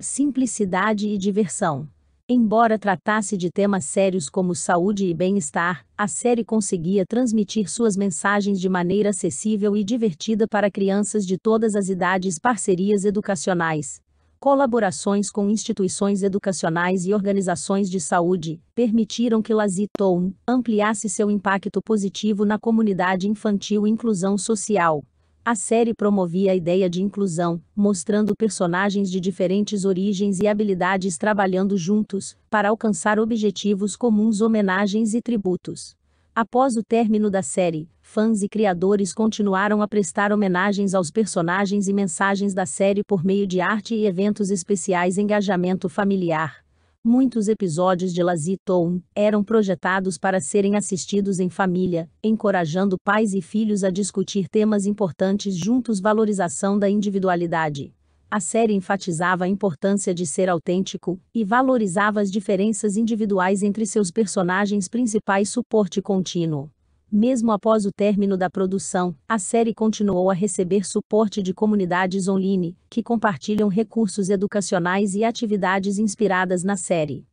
simplicidade e diversão. Embora tratasse de temas sérios como saúde e bem-estar, a série conseguia transmitir suas mensagens de maneira acessível e divertida para crianças de todas as idades, parcerias educacionais, colaborações com instituições educacionais e organizações de saúde, permitiram que Town ampliasse seu impacto positivo na comunidade infantil e inclusão social. A série promovia a ideia de inclusão, mostrando personagens de diferentes origens e habilidades trabalhando juntos, para alcançar objetivos comuns, homenagens e tributos. Após o término da série, fãs e criadores continuaram a prestar homenagens aos personagens e mensagens da série por meio de arte e eventos especiais engajamento familiar muitos episódios de Lazy Town eram projetados para serem assistidos em família, encorajando pais e filhos a discutir temas importantes juntos valorização da individualidade. A série enfatizava a importância de ser autêntico e valorizava as diferenças individuais entre seus personagens principais suporte contínuo. Mesmo após o término da produção, a série continuou a receber suporte de comunidades online, que compartilham recursos educacionais e atividades inspiradas na série.